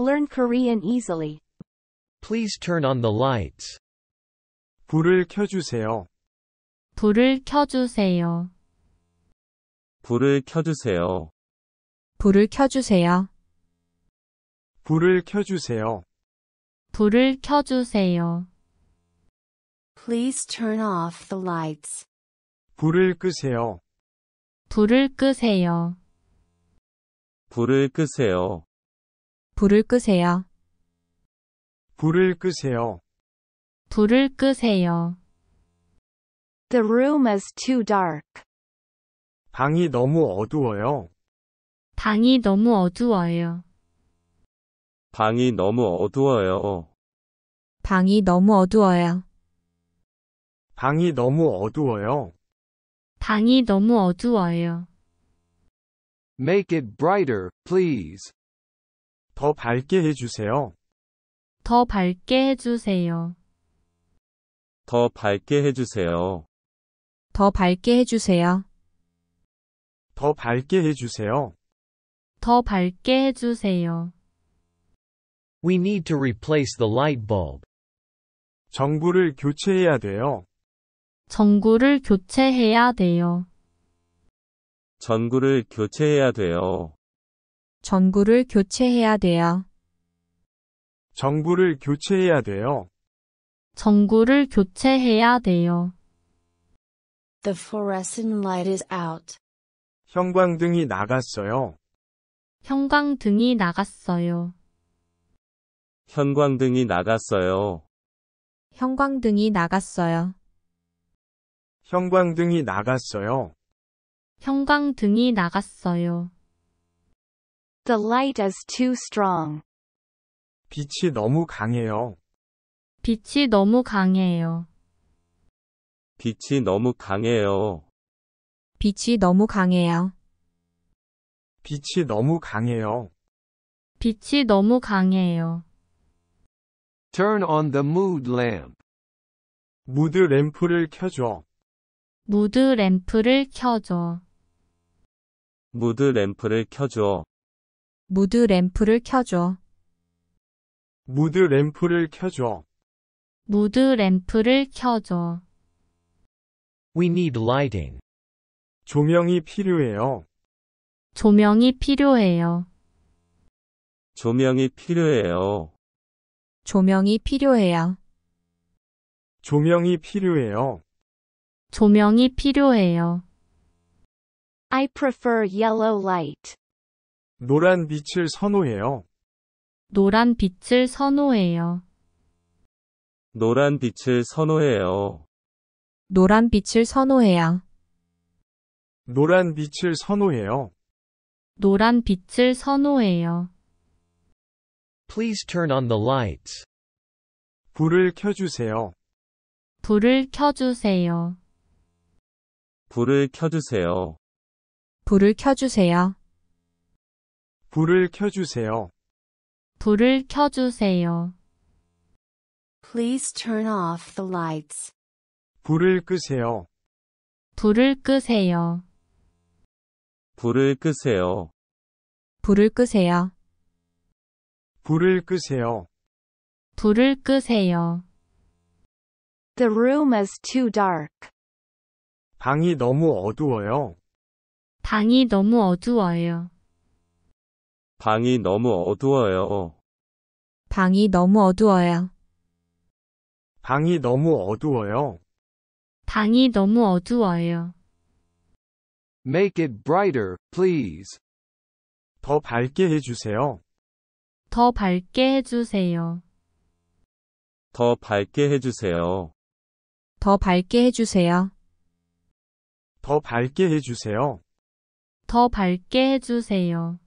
Learn Korean easily. Please turn on the lights. 불을 켜주세요. 불을 켜주세요. 불을 켜주세요. 불을 켜주세요. 불을 켜주세요. 불을 켜주세요. Please turn off the lights. 불을 끄세요. 불을 끄세요. 불을 끄세요. 불을 끄세요. 불을 끄세요. 불을 끄세요. The room is too dark. 방이 너무 어두워요. 방이 너무 어두워요. 방이 너무 어두워요. 방이 너무 어두워요. 방이 너무 어두워요. 방이 너무 어두워요. Make it brighter, please. 더 밝게 해주세요. 더 밝게 해주세요. 더 밝게 해주세요. 더 밝게 해주세요. 더 밝게 해주세요. 더 밝게 해주세요. We need to replace the light bulb. 전구를 교체해야 돼요. 전구를 교체해야 돼요. 전구를 교체해야 돼요. 전구를 교체해야 돼요. 전구를 교체해야 돼요. 전구를 교체해야 돼요. The fluorescent light is out. 형광등이 나갔어요. 형광등이 나갔어요. 현광등이 나갔어요. 형광등이 나갔어요. 형광등이 나갔어요. 형광등이 나갔어요. The light is too strong. 빛이 너무 강해요. 빛이 너무 강해요. 빛이 너무 강해요. 빛이 너무 강해요. 빛이 너무 강해요. 빛이 너무 강해요. Turn on the mood lamp. 무드 램프를 켜줘. 무드 램프를 켜줘. 무드 램프를 켜줘. 무드 램프를 켜줘. 무드 램프를 켜줘. 무드 램프를 켜줘. We need lighting. 조명이 필요해요. 조명이 필요해요. 조명이 필요해요. 조명이 필요해요. 조명이 필요해요. 조명이 필요해요. I prefer yellow light. 노란 빛을 선호해요. 노란 빛을 선호해요. 노란 빛을 선호해요. 노란 빛을 선호해요. 노란 빛을 선호해요. 노란 빛을 선호해요. Please turn on the lights. 불을 켜주세요. 불을 켜주세요. 불을 켜주세요. 불을 켜주세요. 불을 켜주세요. 불을 켜주세요. Please turn off the lights. 불을 끄세요. 불을 끄세요. 불을 끄세요. 불을 끄세요. 불을 끄세요. 불을 끄세요. The room is too dark. 방이 너무 어두워요. 방이 너무 어두워요. 방이 너무 어두워요. 방이 너무 어두워요. 방이 너무 어두워요. 방이 너무 어두워요. Make it brighter, please. 더 밝게 해주세요. 더 밝게 해주세요. 더 밝게 해주세요. 더 밝게 해주세요. 더 밝게 해주세요. 더 밝게 해주세요.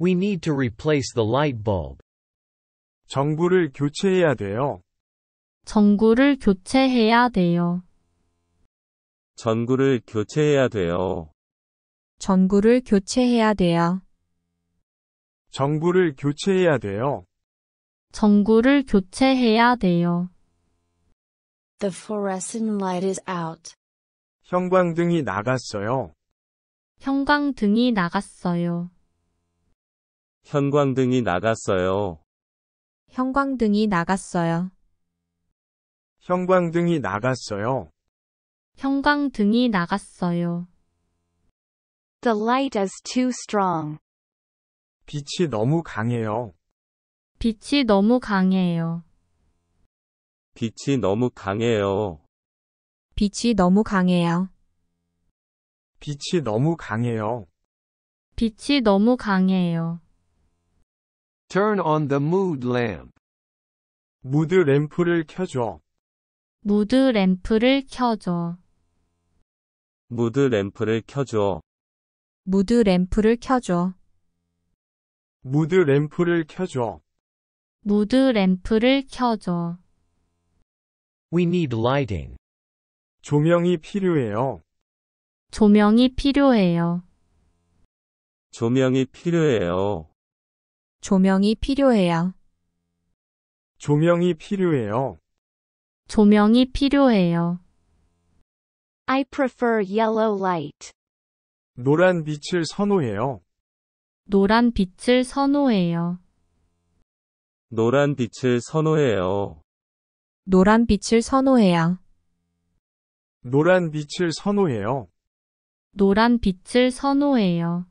We need to replace the light bulb. 전구를 교체해야 돼요. 전구를 교체해야 돼요. 전구를 교체해야 돼요. 전구를 교체해야 돼요. 전구를 교체해야 돼요. 전구를 교체해야 돼요. The fluorescent light is out. 형광등이 나갔어요. 형광등이 나갔어요. 형광등이 나갔어요. 형광등이 나갔어요. 형광등이 나갔어요. 형광등이 나갔어요. The light is too strong. 빛이 너무 강해요. 빛이 너무 강해요. 빛이 너무 강해요. 빛이 너무 강해요. 빛이 너무 강해요. 빛이 너무 강해요. Turn on the mood lamp. 무드 램프를 켜줘. 무드 램프를 켜줘. 무드 램프를 켜줘. 무드 램프를 켜줘. 무드 램프를 켜줘. 무드 램프를 켜줘. We need lighting. 조명이 필요해요. 조명이 필요해요. 조명이 필요해요. 조명이 필요해요. 조명이 필요해요. 조명이 필요해요. I prefer yellow light. 노란 빛을 선호해요. 노란 빛을 선호해요. 노란 빛을 선호해요. 노란 빛을 선호해요. 노란 빛을 선호해요. 노란 빛을 선호해요.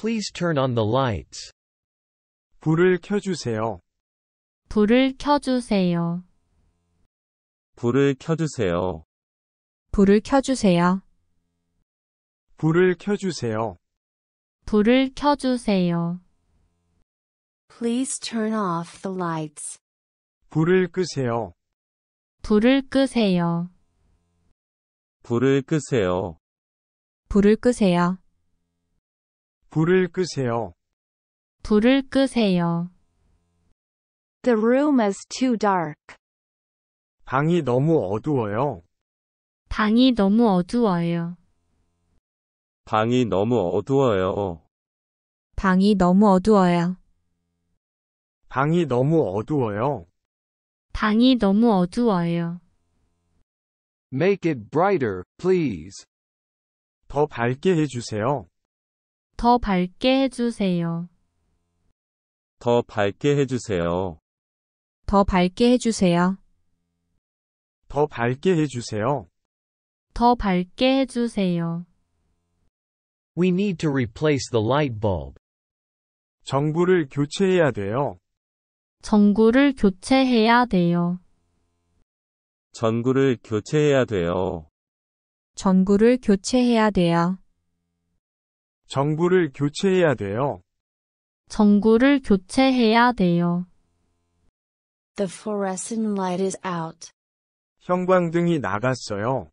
Please turn on the lights. 불을 켜주세요. 불을 켜주세요. 불을 켜주세요. 불을 켜주세요. 불을 켜주세요. 불을 켜주세요. Please turn off the lights. 불을 끄세요. 불을 끄세요. 불을 끄세요. 불을 끄세요. 불을 끄세요. 불을 끄세요. The room is too dark. 방이 너무 어두워요. 방이 너무 어두워요. 방이 너무 어두워요. 방이 너무 어두워요. 방이 너무 어두워요. 방이 너무 어두워요. Make it brighter, please. 더 밝게 해주세요. 더 밝게 해주세요. 더 밝게 해주세요. 더 밝게 해주세요. 더 밝게 해주세요. 더 밝게 해주세요. We need to replace the light bulb. 전구를 교체해야 돼요. 전구를 교체해야 돼요. 전구를 교체해야 돼요. 전구를 교체해야 돼요. 정부를 교체해야 돼요. 정구를 교체해야 돼요. The fluorescent light is out. 형광등이 나갔어요.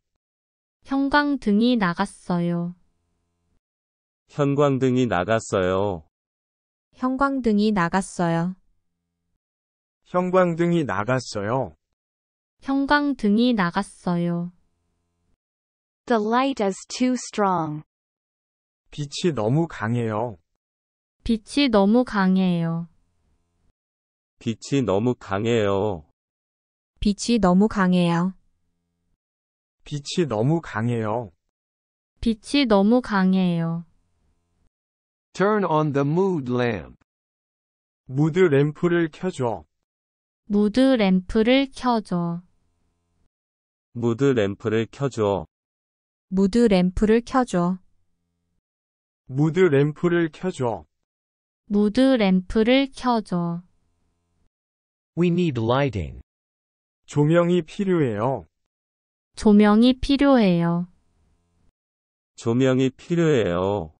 형광등이 나갔어요. 현관등이 나갔어요. 형광등이 나갔어요. 형광등이 나갔어요. 형광등이 나갔어요. The light is too strong. 빛이 너무 강해요. 빛이 너무 강해요. 빛이 너무 강해요. 빛이 너무 강해요. 빛이 너무 강해요. 빛이 너무 강해요. Turn on the mood lamp. 무드 램프를 켜줘. 무드 램프를 켜줘. 무드 램프를 켜줘. 무드 램프를 켜줘. 무드 램프를 켜줘. 무드 램프를 켜줘. We need lighting. 조명이 필요해요. 조명이 필요해요. 조명이 필요해요.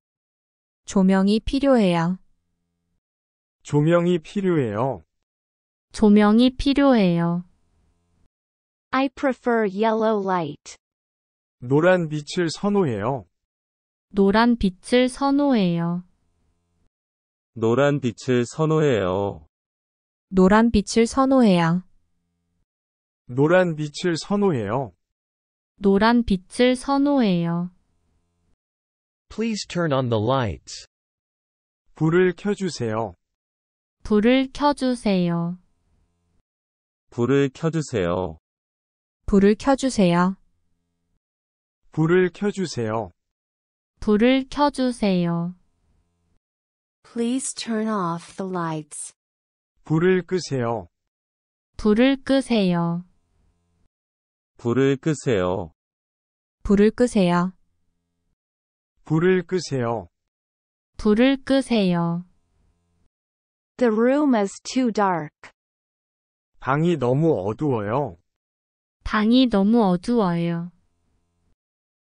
조명이 필요해요. 조명이 필요해요. 조명이 필요해요. I prefer yellow light. 노란 빛을 선호해요. 노란 빛을 선호해요. 노란 빛을 선호해요. 노란 빛을 선호해요. 노란 빛을 선호해요. 노란 빛을 선호해요. Please turn on the lights. 불을 켜주세요. 불을 켜주세요. 불을 켜주세요. 불을 켜주세요. 불을 켜주세요. 불을 켜주세요. Please turn off the lights. 불을 끄세요. 불을 끄세요. 불을 끄세요. 불을 끄세요. 불을 끄세요. 불을 끄세요. The room is too dark. 방이 너무 어두워요. 방이 너무 어두워요.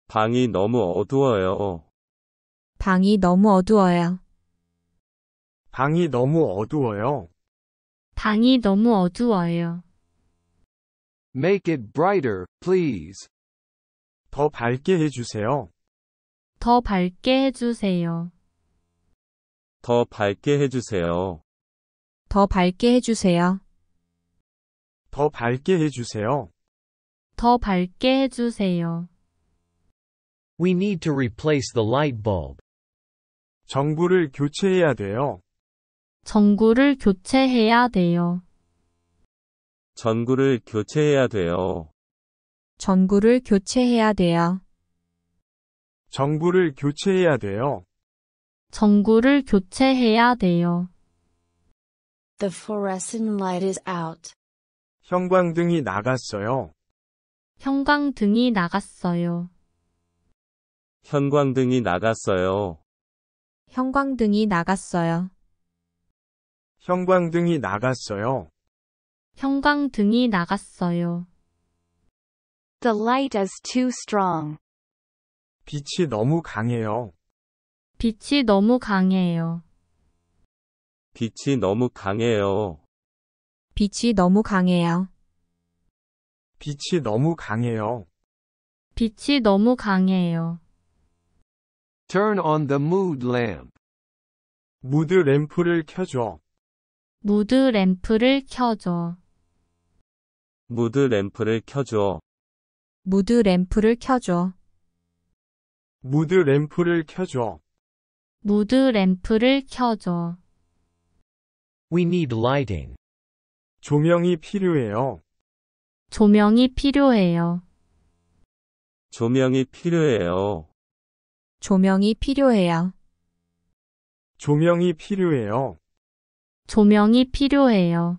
방이 너무 어두워요. 방이 너무 어두워요. 방이 너무 어두워요. 방이 너무 어두워요. Make it brighter, please. 더 밝게 해주세요. 더 밝게 해주세요. 더 밝게 해주세요. 더 밝게 해주세요. 더 밝게 해주세요. 더 밝게 해주세요. We need to replace the light bulb. 전구를 교체해야 돼요. 전구를 교체해야 돼요. 전구를 교체해야 돼요. 전구를 교체해야 돼요. 전구를 교체해야 돼요. 전구를 교체해야 돼요. The fluorescent light is out. 형광등이 나갔어요. 형광등이 나갔어요. 형광등이 나갔어요. 형광등이 나갔어요. 형광등이 나갔어요. 형광등이 나갔어요. The light is too strong. 빛이 너무 강해요. 빛이 너무 강해요. 빛이 너무 강해요. 빛이 너무 강해요. 빛이 너무 강해요. 빛이 너무 강해요. Turn on the mood lamp. 무드 램프를 켜줘. 무드 램프를 켜줘. 무드 램프를 켜줘. 무드 램프를 켜줘. 무드 램프를 켜줘. 무드 램프를 켜줘. We need lighting. 조명이 필요해요. 조명이 필요해요. 조명이 필요해요. 조명이 필요해요. 조명이 필요해요. 조명이 필요해요.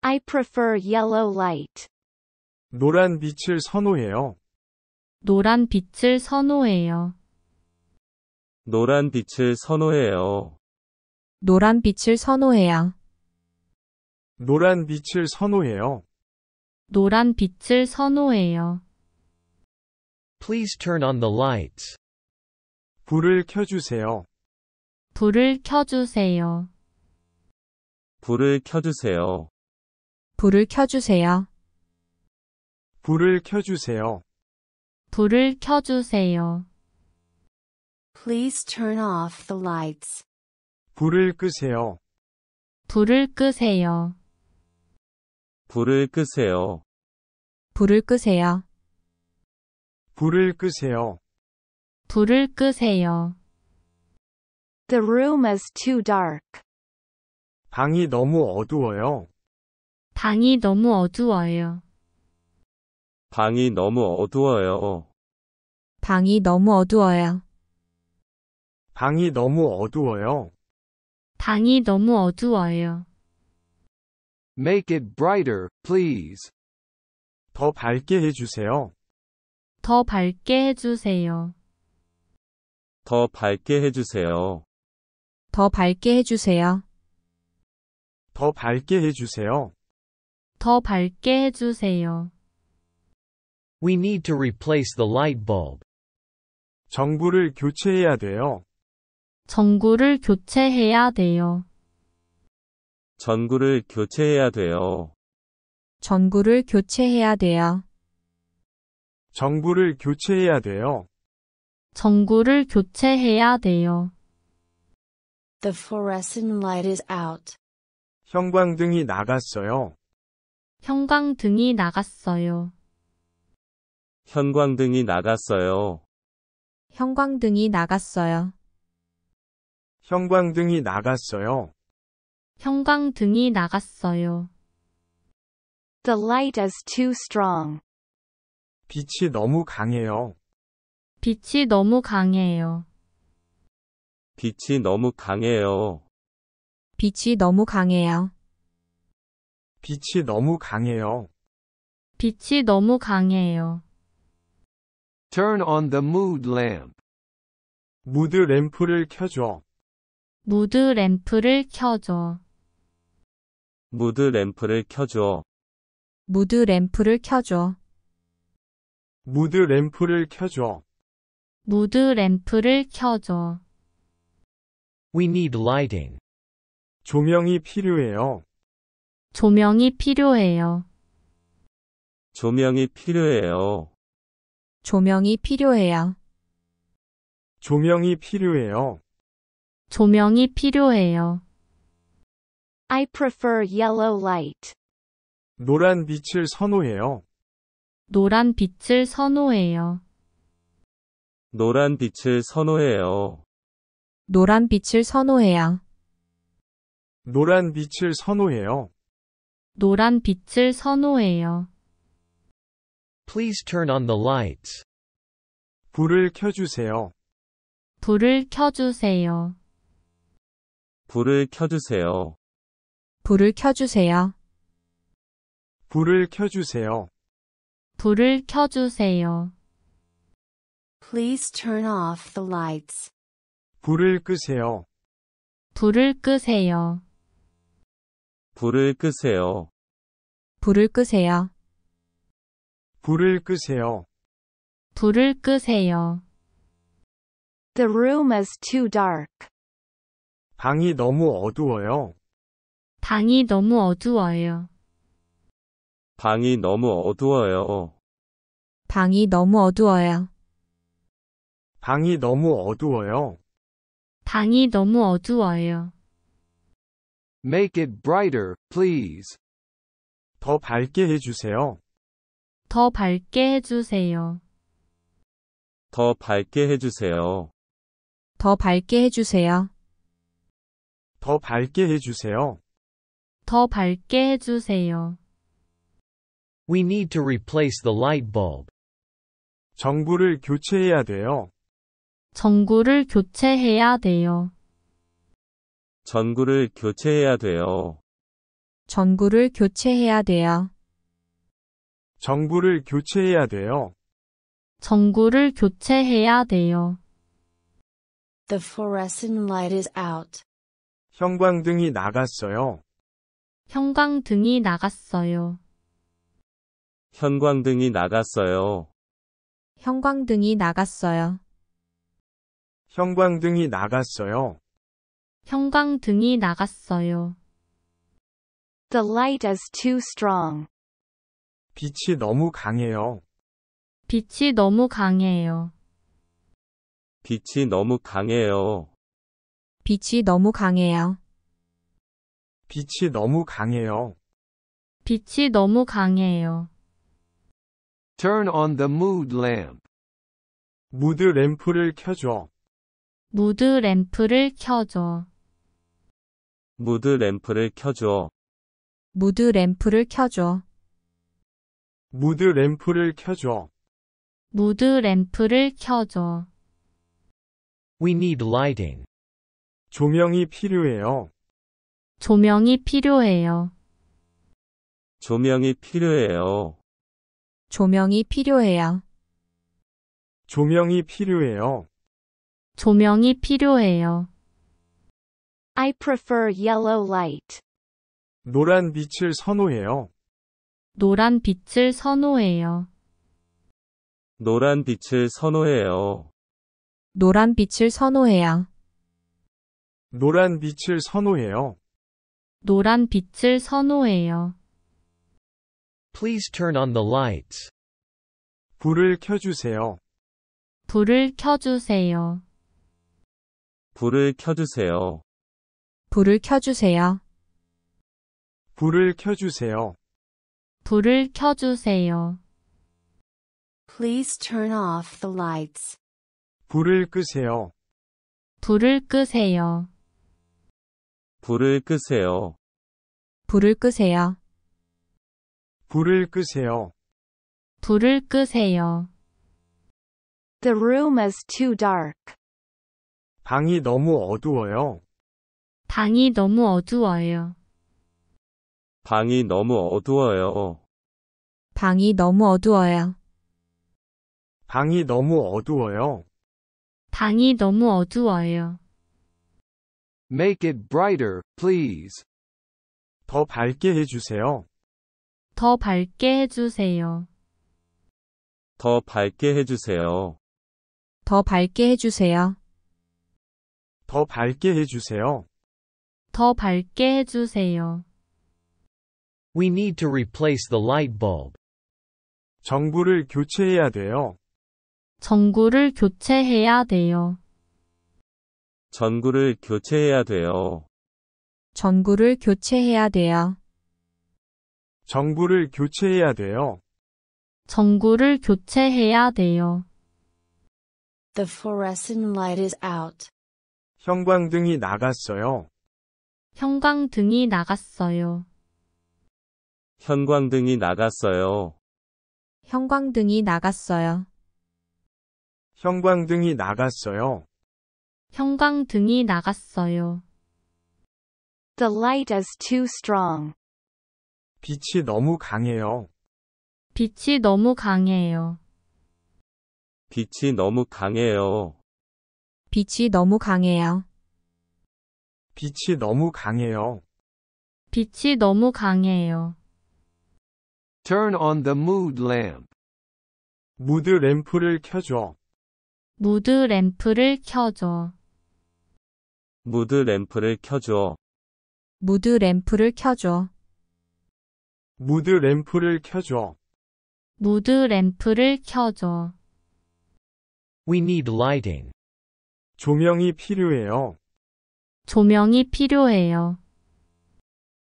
I prefer yellow light. 노란 빛을 선호해요. 노란 빛을 선호해요. 노란 빛을 선호해요. 노란 빛을 선호해요. 노란 빛을 선호해요. 노란 빛을 선호해요. Please turn on the lights. 불을 켜주세요. 불을 켜주세요. 불을 켜주세요. 불을 켜주세요. 불을 켜주세요. 불을 켜주세요. Please turn off the lights. 불을 끄세요. 불을 끄세요. 불을 끄세요. 불을 끄세요. 불을 끄세요. 불을 끄세요. The room is too dark. 방이 너무 어두워요. 방이 너무 어두워요. 방이 너무 어두워요. 방이 너무 어두워요. 방이 너무 어두워요. 방이 너무 어두워요. Make it brighter, please. 더 밝게 해주세요. 더 밝게 해주세요. 더 밝게 해주세요. 더 밝게 해주세요. 더 밝게 해주세요. 더 밝게 해주세요. We need to replace the light bulb. 전구를 교체해야 돼요. 전구를 교체해야 돼요. 전구를 교체해야 돼요. 전구를 교체해야 돼요. 정부를 교체해야 돼요. 정구를 교체해야 돼요. The fluorescent light is out. 형광등이 나갔어요. 형광등이 나갔어요. 현광등이 나갔어요. 형광등이 나갔어요. 형광등이 나갔어요. 형광등이 나갔어요. The light is too strong. 빛이 너무 강해요. 빛이 너무 강해요. 빛이 너무 강해요. 빛이 너무 강해요. 빛이 너무 강해요. 빛이 너무 강해요. Turn on the mood lamp. 무드 램프를 켜줘. 무드 램프를 켜줘. 무드 램프를 켜줘. 무드 램프를 켜줘. 무드 램프를 켜줘. 무드 램프를 켜줘. We need lighting. 조명이 필요해요. 조명이 필요해요. 조명이 필요해요. 조명이 필요해요. 조명이 필요해요. 조명이 필요해요. I prefer yellow light. 노란 빛을 선호해요. 노란 빛을 선호해요. 노란 빛을 선호해요. 노란 빛을 선호해요. 노란 빛을 선호해요. 노란 빛을 선호해요. Please turn on the lights. 불을 켜주세요. 불을 켜주세요. 불을 켜주세요. 불을 켜주세요. 불을 켜주세요. 불을 켜주세요. Please turn off the lights. 불을 끄세요. 불을 끄세요. 불을 끄세요. 불을 끄세요. 불을 끄세요. 불을 끄세요. The room is too dark. 방이 너무 어두워요. 방이 너무 어두워요. 방이 너무 어두워요. 방이 너무 어두워요. 방이 너무 어두워요. 방이 너무 어두워요. Make it brighter, please. 더 밝게 해주세요. 더 밝게 해주세요. 더 밝게 해주세요. 더 밝게 해주세요. 더 밝게 해주세요. 더 밝게 해주세요. We need to replace the light bulb. 전구를 교체해야 돼요. 전구를 교체해야 돼요. 전구를 교체해야 돼요. 전구를 교체해야 돼요. 전구를 교체해야 돼요. 전구를 교체해야 돼요. The fluorescent light is out. 형광등이 나갔어요. 형광등이 나갔어요. 형광등이 나갔어요. 형광등이 나갔어요. 형광등이 나갔어요. 형광등이 나갔어요. The light is too strong. 빛이 너무 강해요. 빛이 너무 강해요. 빛이 너무 강해요. 빛이 너무 강해요. 빛이 너무 강해요. 빛이 너무 강해요. Turn on the mood lamp. 무드 램프를 켜줘. 무드 램프를 켜줘. 무드 램프를 켜줘. 무드 램프를 켜줘. 무드 램프를 켜줘. 무드 램프를 켜줘. We need lighting. 조명이 필요해요. 조명이 필요해요. 조명이 필요해요. 조명이 필요해요. 조명이 필요해요. 조명이 필요해요. I prefer yellow light. 노란 빛을 선호해요. 노란 빛을 선호해요. 노란 빛을 선호해요. 노란 빛을 선호해요. 노란 빛을 선호해요. 노란 빛을 선호해요. Please turn on the lights. 불을 켜주세요. 불을 켜주세요. 불을 켜주세요. 불을 켜주세요. 불을 켜주세요. 불을 켜주세요. Please turn off the lights. 불을 끄세요. 불을 끄세요. 불을 끄세요. 불을 끄세요. 불을 끄세요. 불을 끄세요. The room is too dark. 방이 너무 어두워요. 방이 너무 어두워요. 방이 너무 어두워요. 방이 너무 어두워요. 방이 너무 어두워요. 방이 너무 어두워요. Make it brighter, please. 더 밝게 해주세요. 더 밝게 해주세요. 더 밝게 해주세요. 더 밝게 해주세요. 더 밝게 해주세요. 더 밝게 해주세요. We need to replace the light bulb. 전구를 교체해야 돼요. 전구를 교체해야 돼요. 전구를 교체해야 돼요. 전구를 교체해야 돼요. 정부를 교체해야 돼요. 정구를 교체해야 돼요. The fluorescent light is out. 형광등이 나갔어요. 형광등이 나갔어요. 현관등이 나갔어요. 형광등이 나갔어요. 형광등이 나갔어요. 형광등이 나갔어요. The light is too strong. 빛이 너무 강해요. 빛이 너무 강해요. 빛이 너무 강해요. 빛이 너무 강해요. 빛이 너무 강해요. 빛이 너무 강해요. Turn on the mood lamp. 무드 램프를 켜줘. 무드 램프를 켜줘. 무드 램프를 켜줘. 무드 램프를 켜줘. 무드 램프를 켜줘. 무드 램프를 켜줘. We need lighting. 조명이 필요해요. 조명이 필요해요.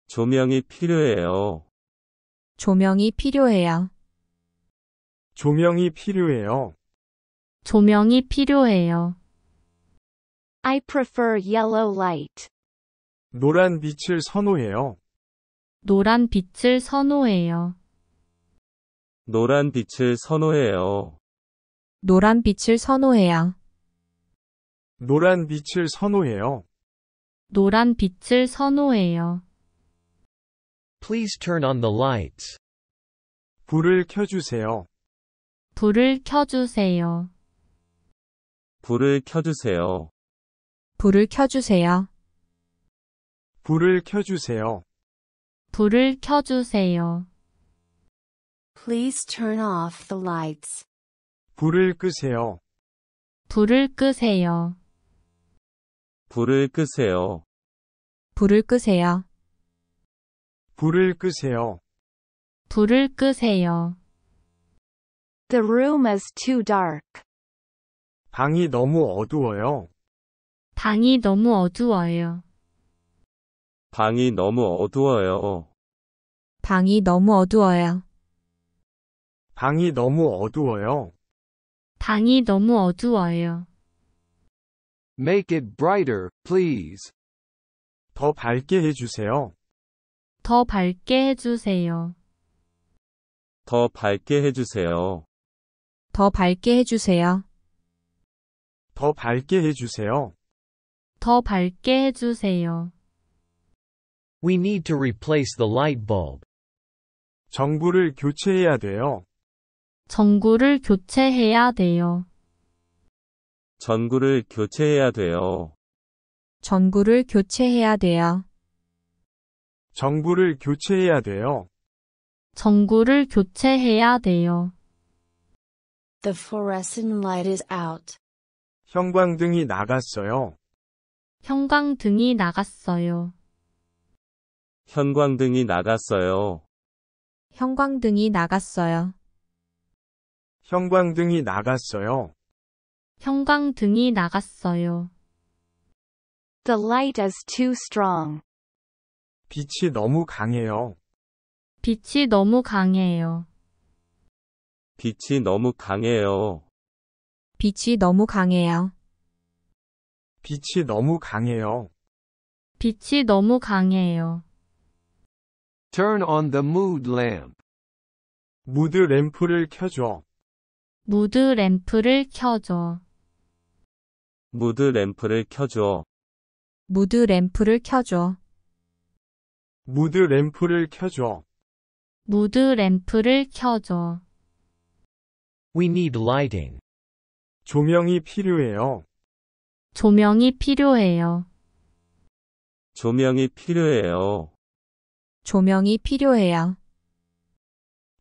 조명이 필요해요. 조명이 필요해요. 조명이 필요해요. 조명이 필요해요. I prefer yellow light. 노란 빛을 선호해요. 노란 빛을 선호해요. 노란 빛을 선호해요. 노란 빛을 선호해요. 노란 빛을 선호해요. 노란 빛을 선호해요. Please turn on the lights. 불을 켜주세요. 불을 켜주세요. 불을 켜주세요. 불을 켜주세요. 불을 켜주세요. 불을 켜주세요. Please turn off the lights. 불을 끄세요. 불을 끄세요. 불을 끄세요. 불을 끄세요. 불을 끄세요. 불을 끄세요. The room is too dark. 방이 너무 어두워요. 방이 너무 어두워요. 방이 너무 어두워요. 방이 너무 어두워요. 방이 너무 어두워요. 방이 너무 어두워요. Make it brighter, please. 더 밝게 해주세요. 더 밝게 해주세요. 더 밝게 해주세요. 더 밝게 해주세요. 더 밝게 해주세요. 더 밝게 해주세요. We need to replace the light bulb. 전구를 교체해야 돼요. 전구를 교체해야 돼요. 전구를 교체해야 돼요. 전구를 교체해야 돼요. 전구를 교체해야 돼요. 전구를 교체해야 돼요. The fluorescent light is out. 형광등이 나갔어요. 형광등이 나갔어요. 형광등이 나갔어요. 형광등이 나갔어요. 형광등이 나갔어요. 형광등이 나갔어요. The light is too strong. 빛이 너무 강해요. 빛이 너무 강해요. 빛이 너무 강해요. 빛이 너무 강해요. 빛이 너무 강해요. 빛이 너무 강해요. Turn on the mood lamp. 무드 램프를 켜줘. 무드 램프를 켜줘. 무드 램프를 켜줘. 무드 램프를 켜줘. 무드 램프를 켜줘. 무드 램프를 켜줘. We need lighting. 조명이 필요해요. 조명이 필요해요. 조명이 필요해요. 조명이 필요해요.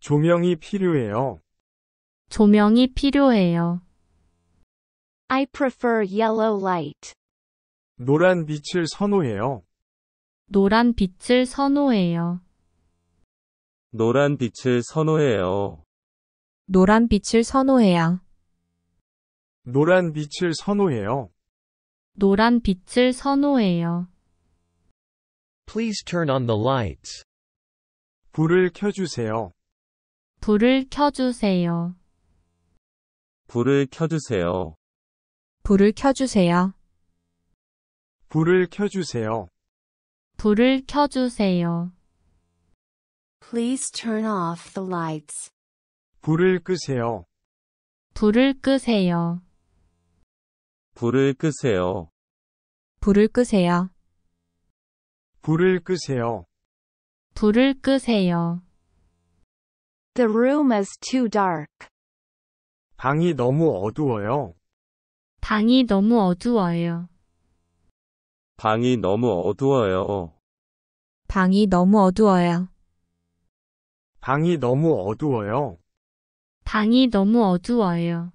조명이 필요해요. 조명이 필요해요. I prefer yellow light. 노란 빛을 선호해요. 노란 빛을 선호해요. 노란 빛을 선호해요. 노란 빛을 선호해요. 노란 빛을 선호해요. 노란 빛을 선호해요. Please turn on the lights. 불을 켜주세요. 불을 켜주세요. 불을 켜주세요. 불을 켜주세요. 불을 켜주세요. 불을 켜주세요. Please turn off the lights. 불을 끄세요. 불을 끄세요. 불을 끄세요. 불을 끄세요. 불을 끄세요. 불을 끄세요. The room is too dark. 방이 너무 어두워요. 방이 너무 어두워요. 방이 너무 어두워요. 방이 너무 어두워요. 방이 너무 어두워요. 방이 너무 어두워요.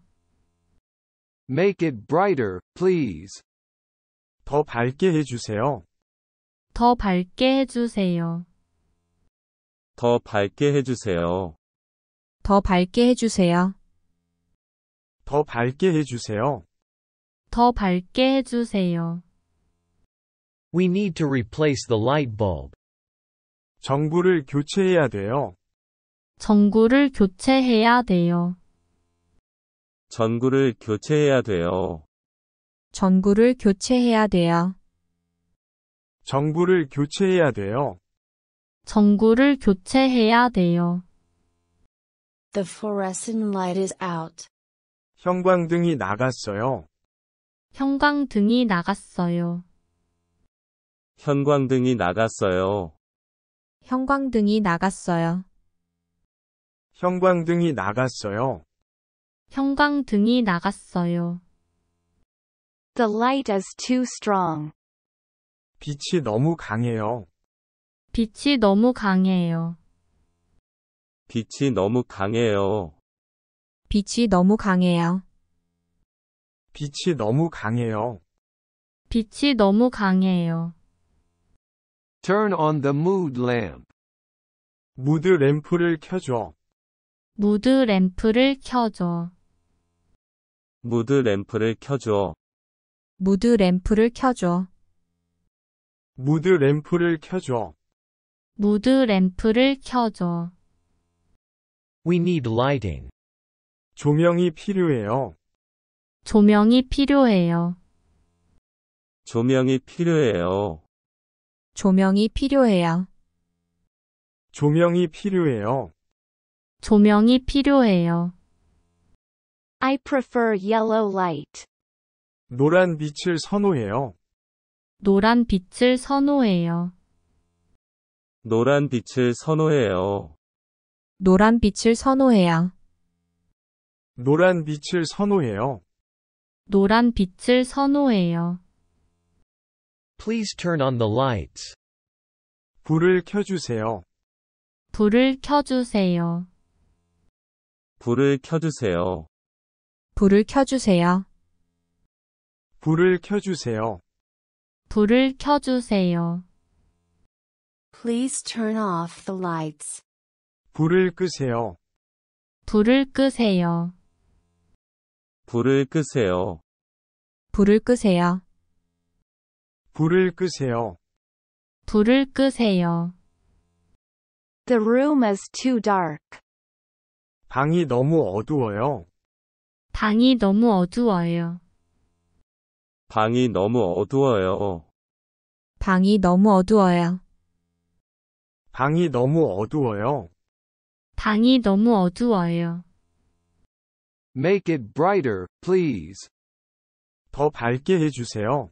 Make it brighter, please. 더 밝게 해주세요. 더 밝게 해주세요. 더 밝게 해주세요. 더 밝게 해주세요. 더 밝게 해주세요. 더 밝게 해주세요. We need to replace the light bulb. 전구를 교체해야 돼요. 전구를 교체해야 돼요. 전구를 교체해야 돼요. 전구를 교체해야 돼요. 정부를 교체해야 돼요. 정구를 교체해야 돼요. The fluorescent light is out. 형광등이 나갔어요. 형광등이 나갔어요. 현관등이 나갔어요. 형광등이 나갔어요. 형광등이 나갔어요. 형광등이 나갔어요. The light is too strong. 빛이 너무 강해요. 빛이 너무 강해요. 빛이 너무 강해요. 빛이 너무 강해요. 빛이 너무 강해요. 빛이 너무 강해요. Turn on the mood lamp. 무드 램프를 켜줘. 무드 램프를 켜줘. 무드 램프를 켜줘. 무드 램프를 켜줘. 무드 램프를 켜줘. 무드 램프를 켜줘. We need lighting. 조명이 필요해요. 조명이 필요해요. 조명이 필요해요. 조명이 필요해요. 조명이 필요해요. 조명이 필요해요. I prefer yellow light. 노란 빛을 선호해요. 노란 빛을 선호해요. 노란 빛을 선호해요. 노란 빛을 선호해요. 노란 빛을 선호해요. 노란 빛을 선호해요. Please turn on the lights. 불을 켜주세요. 불을 켜주세요. 불을 켜주세요. 불을 켜주세요. 불을 켜주세요. 불을 켜주세요. Please turn off the lights. 불을 끄세요. 불을 끄세요. 불을 끄세요. 불을 끄세요. 불을 끄세요. 불을 끄세요. The room is too dark. 방이 너무 어두워요. 방이 너무 어두워요. 방이 너무 어두워요. 방이 너무 어두워요. 방이 너무 어두워요. 방이 너무 어두워요. Make it brighter, please. 더 밝게 해주세요.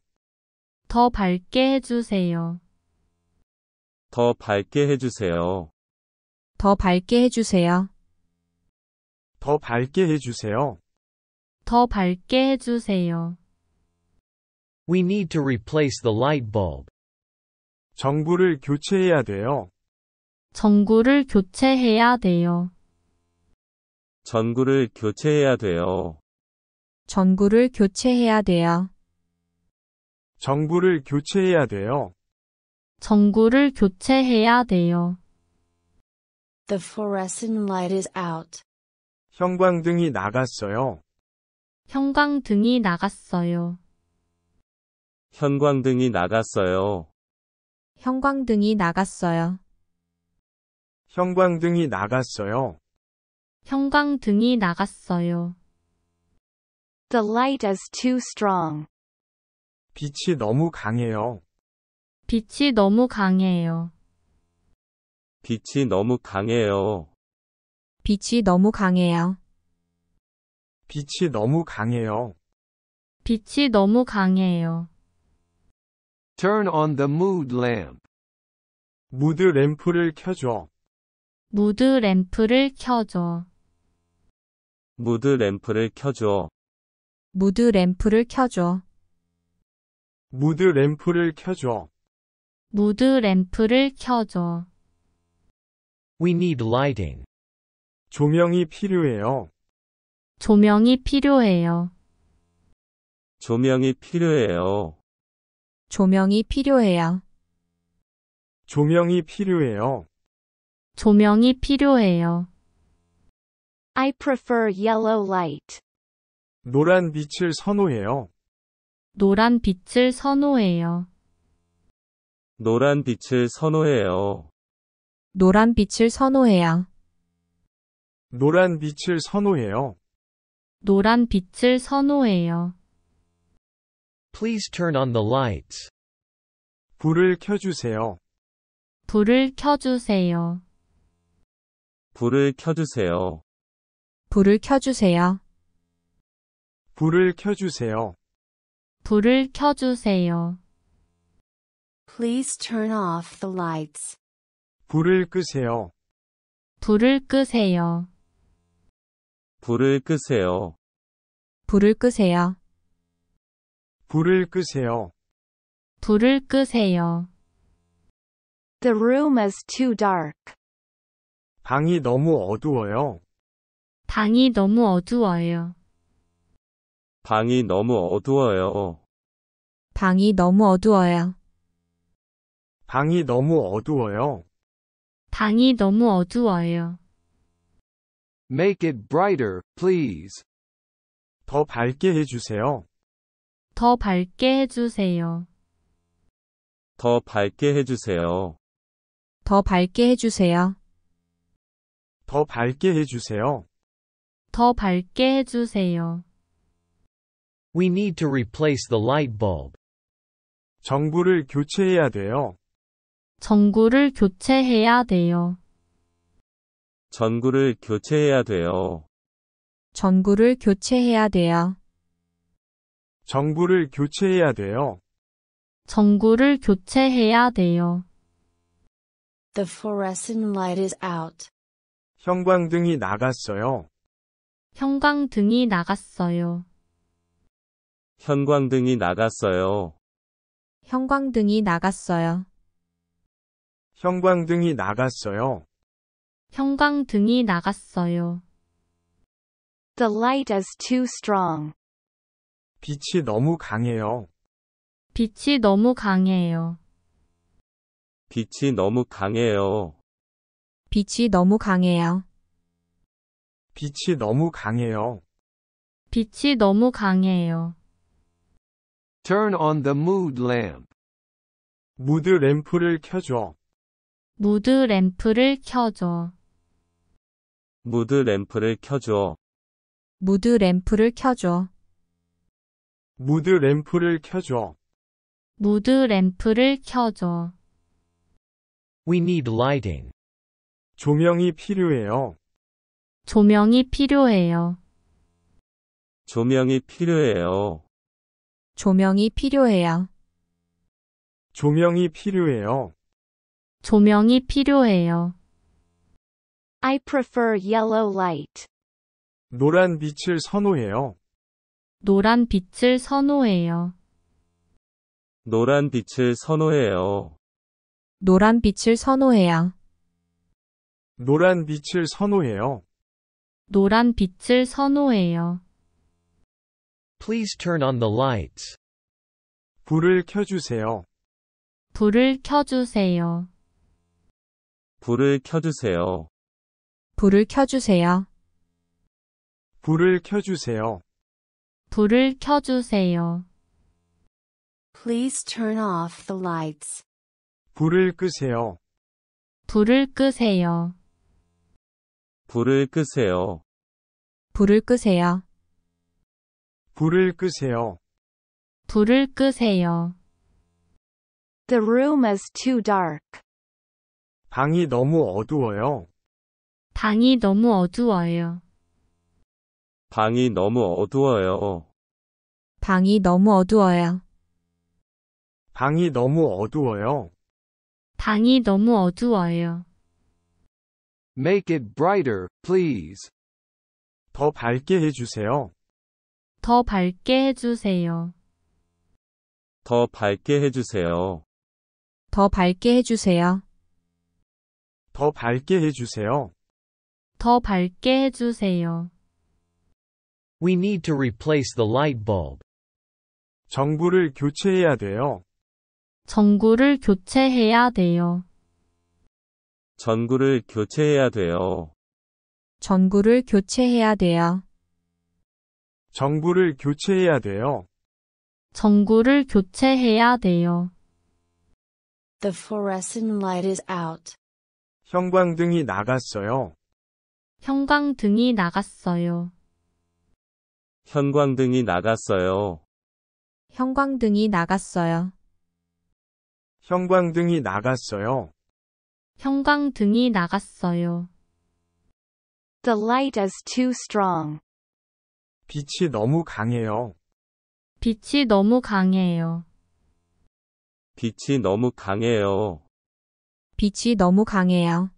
더 밝게 해주세요. 더 밝게 해주세요. 더 밝게 해주세요. 더 밝게 해주세요. 더 밝게 해주세요. We need to replace the light bulb. 전구를 교체해야 돼요. 전구를 교체해야 돼요. 전구를 교체해야 돼요. 전구를 교체해야 돼요. 전구를 교체해야 돼요. 전구를 교체해야 돼요. The fluorescent light is out. 형광등이 나갔어요. 형광등이 나갔어요. 형광등이 나갔어요. 형광등이 나갔어요. 형광등이 나갔어요. 형광등이 나갔어요. The light is too strong. 빛이 너무 강해요. 빛이 너무 강해요. 빛이 너무 강해요. 빛이 너무 강해요. 빛이 너무 강해요. 빛이 너무 강해요. Turn on the mood lamp. 무드 램프를 켜줘. 무드 램프를 켜줘. 무드 램프를 켜줘. 무드 램프를 켜줘. 무드 램프를 켜줘. 무드 램프를 켜줘. We need lighting. 조명이 필요해요. 조명이 필요해요. 조명이 필요해요. 조명이 필요해요. 조명이 필요해요. 조명이 필요해요. I prefer yellow light. 노란 빛을 선호해요. 노란 빛을 선호해요. 노란 빛을 선호해요. 노란 빛을 선호해요. 노란 빛을 선호해요. 노란 빛을 선호해요. Please turn on the lights. 불을 켜주세요. 불을 켜주세요. 불을 켜주세요. 불을 켜주세요. 불을 켜주세요. 불을 켜주세요. Please turn off the lights. 불을 끄세요. 불을 끄세요. 불을 끄세요. 불을 끄세요. 불을 끄세요. 불을 끄세요. The room is too dark. 방이 너무 어두워요. 방이 너무 어두워요. 방이 너무 어두워요. 방이 너무 어두워요. 방이 너무 어두워요. 방이 너무 어두워요. Make it brighter, please. 더 밝게 해주세요. 더 밝게 해주세요. 더 밝게 해주세요. 더 밝게 해주세요. 더 밝게 해주세요. 더 밝게 해주세요. We need to replace the light bulb. 전구를 교체해야 돼요. 전구를 교체해야 돼요. 전구를 교체해야 돼요. 전구를 교체해야 돼요. 정부를 교체해야 돼요. 정구를 교체해야 돼요. The fluorescent light is out. 형광등이 나갔어요. 형광등이 나갔어요. 현광등이 나갔어요. 형광등이 나갔어요. 형광등이 나갔어요. 형광등이 나갔어요. The light is too strong. 빛이 너무 강해요. 빛이 너무 강해요. 빛이 너무 강해요. 빛이 너무 강해요. 빛이 너무 강해요. 빛이 너무 강해요. Turn on the mood lamp. 무드 램프를 켜줘. 무드 램프를 켜줘. 무드 램프를 켜줘. 무드 램프를 켜줘. 무드 램프를 켜줘. 무드 램프를 켜줘. We need lighting. 조명이 필요해요. 조명이 필요해요. 조명이 필요해요. 조명이 필요해요. 조명이 필요해요. 조명이 필요해요. I prefer yellow light. 노란 빛을 선호해요. 노란 빛을 선호해요. 노란 빛을 선호해요. 노란 빛을 선호해요. 노란 빛을 선호해요. 노란 빛을 선호해요. Please turn on the lights. 불을 켜주세요. 불을 켜주세요. 불을 켜주세요. 불을 켜주세요. 불을 켜주세요. 불을 켜주세요. Please turn off the lights. 불을 끄세요. 불을 끄세요. 불을 끄세요. 불을 끄세요. 불을 끄세요. 불을 끄세요. The room is too dark. 방이 너무 어두워요. 방이 너무 어두워요. 방이 너무 어두워요. 방이 너무 어두워요. 방이 너무 어두워요. 방이 너무 어두워요. Make it brighter, please. 더 밝게 해주세요. 더 밝게 해주세요. 더 밝게 해주세요. 더 밝게 해주세요. 더 밝게 해주세요. 더 밝게 해주세요. We need to replace the light bulb. 전구를 교체해야 돼요. 전구를 교체해야 돼요. 전구를 교체해야 돼요. 전구를 교체해야 돼요. 전구를 교체해야 돼요. 전구를 교체해야 돼요. The fluorescent light is out. 형광등이 나갔어요. 형광등이 나갔어요. 형광등이 나갔어요. 형광등이 나갔어요. 형광등이 나갔어요. 형광등이 나갔어요. The light is too strong. 빛이 너무 강해요. 빛이 너무 강해요. 빛이 너무 강해요. 빛이 너무 강해요.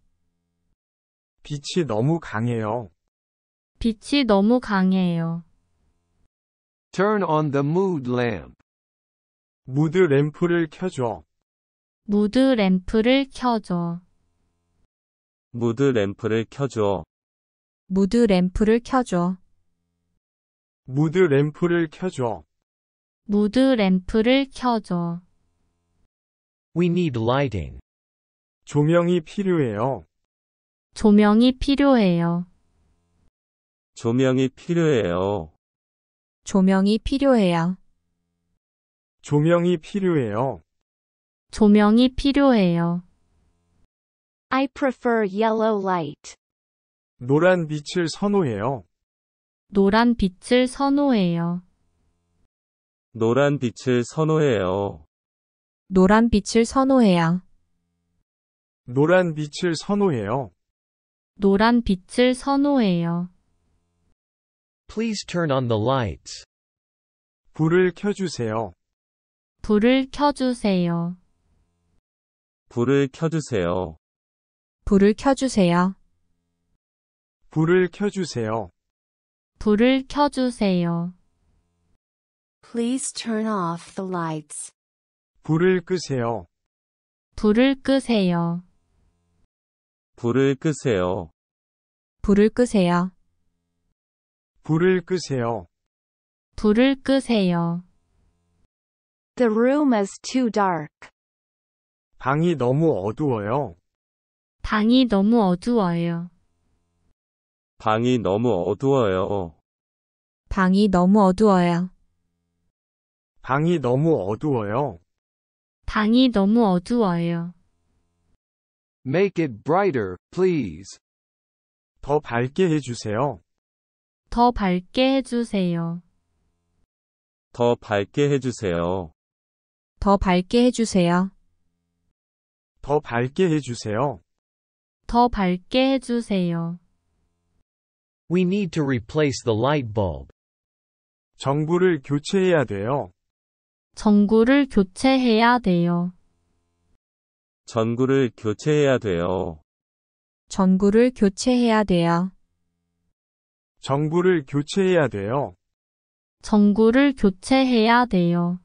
빛이 너무 강해요. 빛이 너무 강해요. Turn on the mood lamp. 무드 램프를 켜줘. 무드 램프를 켜줘. 무드 램프를 켜줘. 무드 램프를 켜줘. 무드 램프를 켜줘. 무드 램프를 켜줘. We need lighting. 조명이 필요해요. 조명이 필요해요. 조명이 필요해요. 조명이 필요해요. 조명이 필요해요. 조명이 필요해요. I prefer yellow light. 노란 빛을 선호해요. 노란 빛을 선호해요. 노란 빛을 선호해요. 노란 빛을 선호해요. 노란 빛을 선호해요. 노란 빛을 선호해요. Please turn on the lights. 불을 켜주세요. 불을 켜주세요. 불을 켜주세요. 불을 켜주세요. 불을 켜주세요. 불을 켜주세요. Please turn off the lights. 불을 끄세요. 불을 끄세요. 불을 끄세요. 불을 끄세요. 불을 끄세요. 불을 끄세요. The room is too dark. 방이 너무 어두워요. 방이 너무 어두워요. 방이 너무 어두워요. 방이 너무 어두워요. 방이 너무 어두워요. 방이 너무 어두워요. Make it brighter, please. 더 밝게 해주세요. 더 밝게 해주세요. 더 밝게 해주세요. 더 밝게 해주세요. 더 밝게 해주세요. 더 밝게 해주세요. We need to replace the light bulb. 전구를 교체해야 돼요. 전구를 교체해야 돼요. 전구를 교체해야 돼요. 전구를 교체해야 돼요. 정부를 교체해야 돼요. 정구를 교체해야 돼요.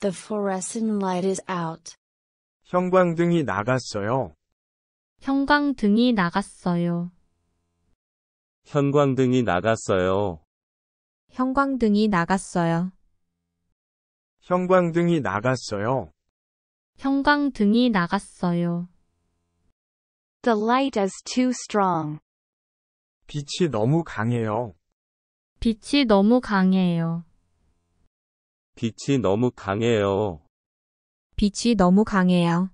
The fluorescent light is out. 형광등이 나갔어요. 형광등이 나갔어요. 현광등이 나갔어요. 형광등이 나갔어요. 형광등이 나갔어요. 형광등이 나갔어요. The light is too strong. 빛이 너무 강해요. 빛이 너무 강해요. 빛이 너무 강해요. 빛이 너무 강해요.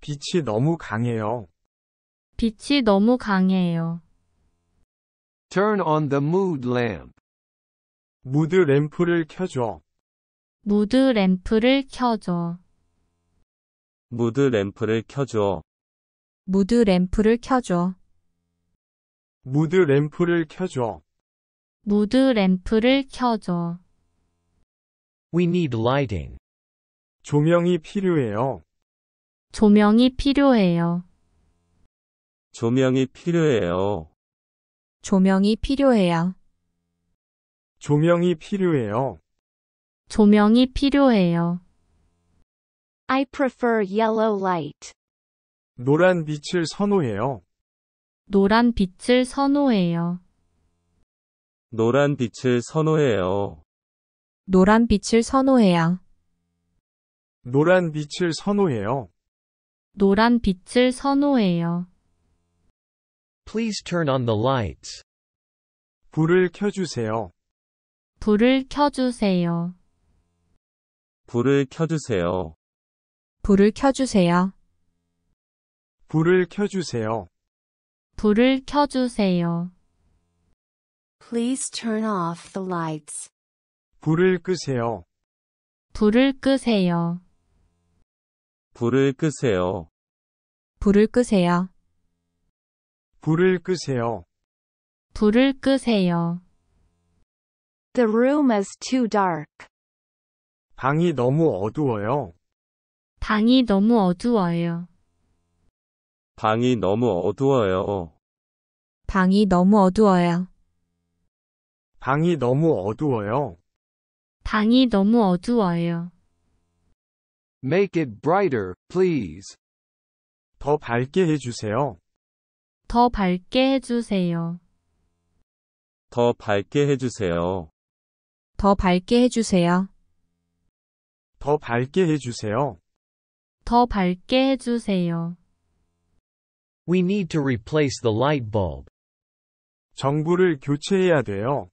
빛이 너무 강해요. 빛이 너무 강해요. Turn on the mood lamp. 무드 램프를 켜줘. 무드 램프를 켜줘. 무드 램프를 켜줘. 무드 램프를 켜줘. 무드 램프를 켜줘. 무드 램프를 켜줘. We need lighting. 조명이 필요해요. 조명이 필요해요. 조명이 필요해요. 조명이 필요해요. 조명이 필요해요. 조명이 필요해요. I prefer yellow light. 노란 빛을 선호해요. 노란 빛을 선호해요. 노란 빛을 선호해요. 노란 빛을 선호해요. 노란 빛을 선호해요. 노란 빛을 선호해요. Please turn on the lights. 불을 켜주세요. 불을 켜주세요. 불을 켜주세요. 불을 켜주세요. 불을 켜주세요. 불을 켜주세요. Please turn off the lights. 불을 끄세요. 불을 끄세요. 불을 끄세요. 불을 끄세요. 불을 끄세요. 불을 끄세요. The room is too dark. 방이 너무 어두워요. 방이 너무 어두워요. 방이 너무 어두워요. 방이 너무 어두워요. 방이 너무 어두워요. 방이 너무 어두워요. Make it brighter, please. 더 밝게 해주세요. 더 밝게 해주세요. 더 밝게 해주세요. 더 밝게 해주세요. 더 밝게 해주세요. 더 밝게 해주세요. We need to replace the light bulb. 전구를 교체해야 돼요.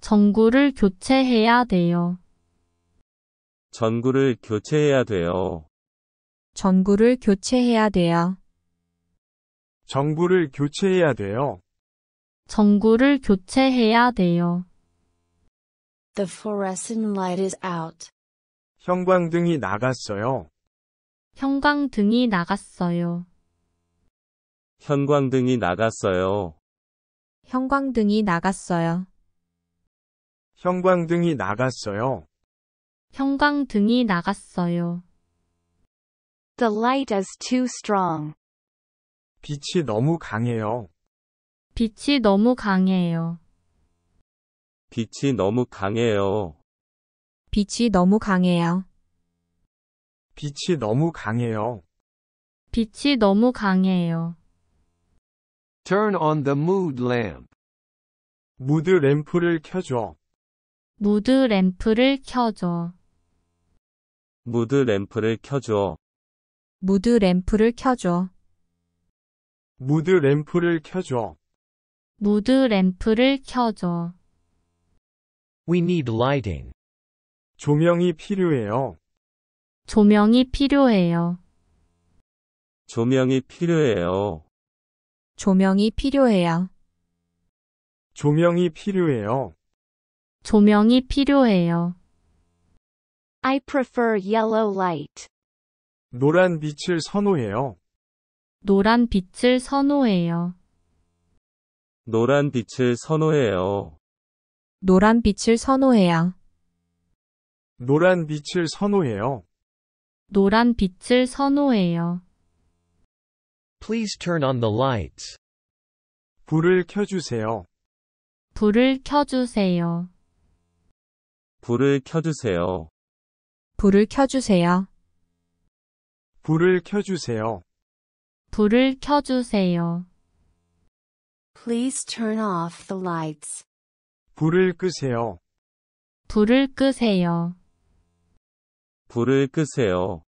전구를 교체해야 돼요. 전구를 교체해야 돼요. 전구를 교체해야 돼요. 전구를 교체해야 돼요. 전구를 교체해야 돼요. The fluorescent light is out. 형광등이 나갔어요. 형광등이 나갔어요. 형광등이 나갔어요. 형광등이 나갔어요. 형광등이 나갔어요. 형광등이 나갔어요. The light is too strong. 빛이 너무 강해요. 빛이 너무 강해요. 빛이 너무 강해요. 빛이 너무 강해요. 빛이 너무 강해요. 빛이 너무 강해요. Turn on the mood lamp. 무드 램프를 켜줘. 무드 램프를 켜줘. 무드 램프를 켜줘. 무드 램프를 켜줘. 무드 램프를 켜줘. 무드 램프를 켜줘. We need lighting. 조명이 필요해요. 조명이 필요해요. 조명이 필요해요. 조명이 필요해요. 조명이 필요해요. 조명이 필요해요. I prefer yellow light. 노란 빛을 선호해요. 노란 빛을 선호해요. 노란 빛을 선호해요. 노란 빛을 선호해요. 노란 빛을 선호해요. 노란 빛을 선호해요. Please turn on the lights. 불을 켜주세요. 불을 켜주세요. 불을 켜주세요. 불을 켜주세요. 불을 켜주세요. 불을 켜주세요. Please turn off the lights. 불을 끄세요. 불을 끄세요. 불을 끄세요.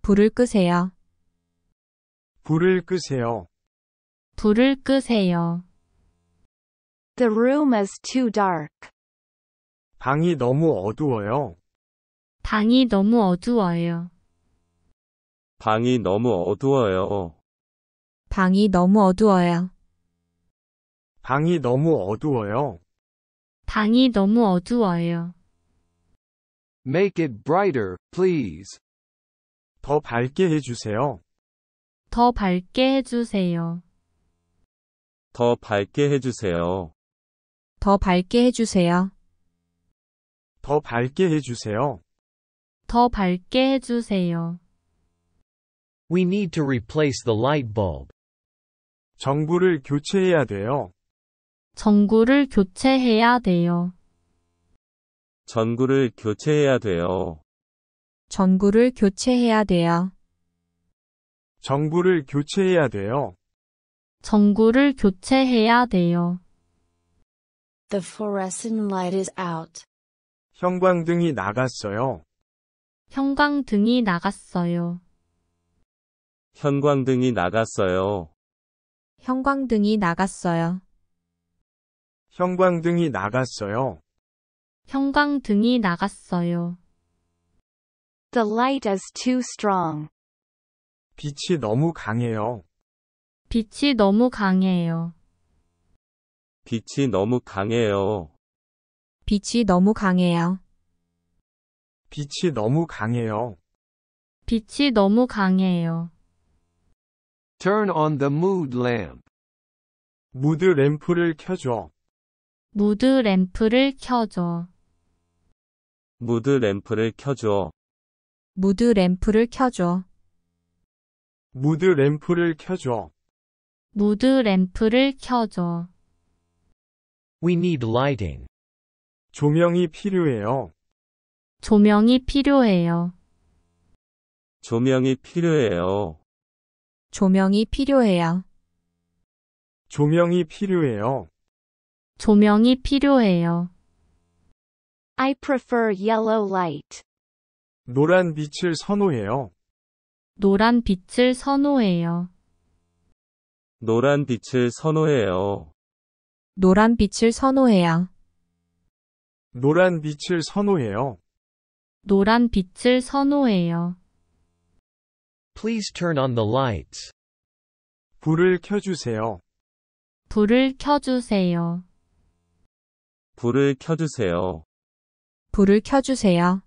불을 끄세요. 불을 끄세요. 불을 끄세요. The room is too dark. 방이 너무 어두워요. 방이 너무 어두워요. 방이 너무 어두워요. 방이 너무 어두워요. 방이 너무 어두워요. 방이 너무 어두워요. Make it brighter, please. 더 밝게 해주세요. 더 밝게 해주세요. 더 밝게 해주세요. 더 밝게 해주세요. 더 밝게 해주세요. 더 밝게 해주세요. We need to replace the light bulb. 전구를 교체해야 돼요. 전구를 교체해야 돼요. 전구를 교체해야 돼요. 전구를 교체해야 돼요. 정부를 교체해야 돼요. 정구를 교체해야 돼요. The fluorescent light is out. 형광등이 나갔어요. 형광등이 나갔어요. 현관등이 나갔어요. 형광등이 나갔어요. 형광등이 나갔어요. 형광등이 나갔어요. The light is too strong. 빛이 너무 강해요. 빛이 너무 강해요. 빛이 너무 강해요. 빛이 너무 강해요. 빛이 너무 강해요. 빛이 너무 강해요. Turn on the mood lamp. 무드 램프를 켜줘. 무드 램프를 켜줘. 무드 램프를 켜줘. 무드 램프를 켜줘. 무드 램프를 켜줘. 무드 램프를 켜줘. We need lighting. 조명이 필요해요. 조명이 필요해요. 조명이 필요해요. 조명이 필요해요. 조명이 필요해요. 조명이 필요해요. I prefer yellow light. 노란 빛을 선호해요. 노란 빛을 선호해요. 노란 빛을 선호해요. 노란 빛을 선호해요. 노란 빛을 선호해요. 노란 빛을 선호해요. Please turn on the lights. 불을 켜주세요. 불을 켜주세요. 불을 켜주세요. 불을 켜주세요.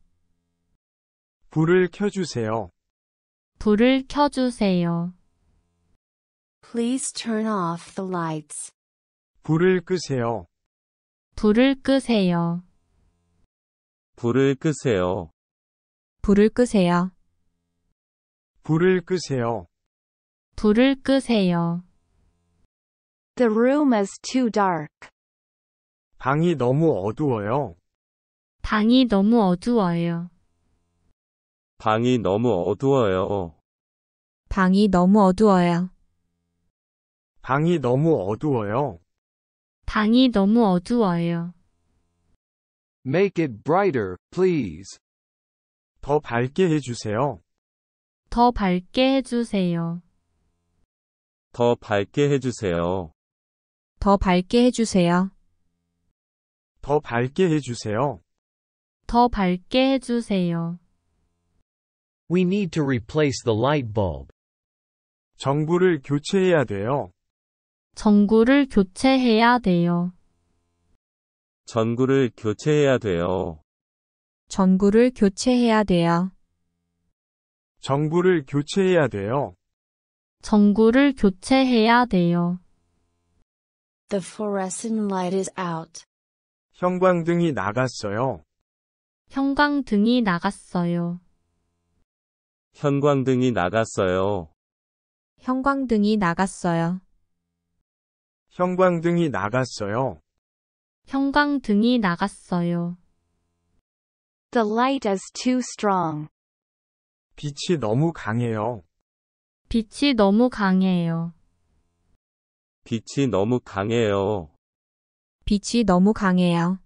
불을 켜주세요. 불을 켜주세요. Please turn off the lights. 불을 끄세요. 불을 끄세요. 불을 끄세요. 불을 끄세요. 불을 끄세요. 불을 끄세요. The room is too dark. 방이 너무 어두워요. 방이 너무 어두워요. 방이 너무 어두워요. 방이 너무 어두워요. 방이 너무 어두워요. 방이 너무 어두워요. Make it brighter, please. 더 밝게 해주세요. 더 밝게 해주세요. 더 밝게 해주세요. 더 밝게 해주세요. 더 밝게 해주세요. 더 밝게 해주세요. We need to replace the light bulb. 전구를 교체해야 돼요. 전구를 교체해야 돼요. 전구를 교체해야 돼요. 전구를 교체해야 돼요. 전구를 교체해야 돼요. 전구를 교체해야 돼요. The fluorescent light is out. 형광등이 나갔어요. 형광등이 나갔어요. 형광등이 나갔어요. 형광등이 나갔어요. 형광등이 나갔어요. 형광등이 나갔어요. The light is too strong. 빛이 너무 강해요. 빛이 너무 강해요. 빛이 너무 강해요. 빛이 너무 강해요.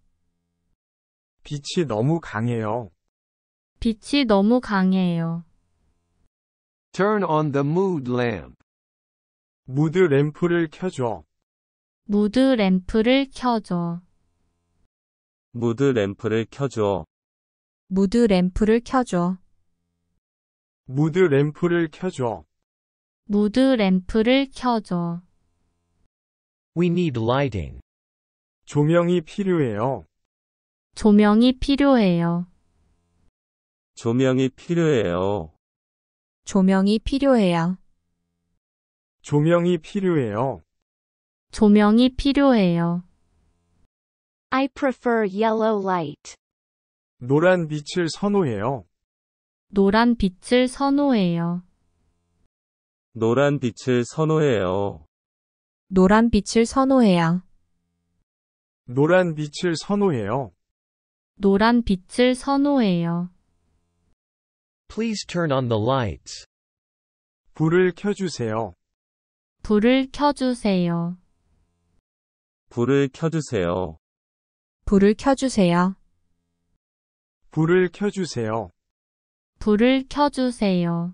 빛이 너무 강해요. 빛이 너무 강해요. Turn on the mood lamp. 무드 램프를 켜줘. 무드 램프를 켜줘. 무드 램프를 켜줘. 무드 램프를 켜줘. 무드 램프를 켜줘. 무드 램프를 켜줘. We need lighting. 조명이 필요해요. 조명이 필요해요. 조명이 필요해요. 조명이 필요해요. 조명이 필요해요. 조명이 필요해요. I prefer yellow light. 노란 빛을 선호해요. 노란 빛을 선호해요. 노란 빛을 선호해요. 노란 빛을 선호해요. 노란 빛을 선호해요. 노란 빛을 선호해요. Please turn on the lights. 불을 켜주세요. 불을 켜주세요. 불을 켜주세요. 불을 켜주세요. 불을 켜주세요. 불을 켜주세요.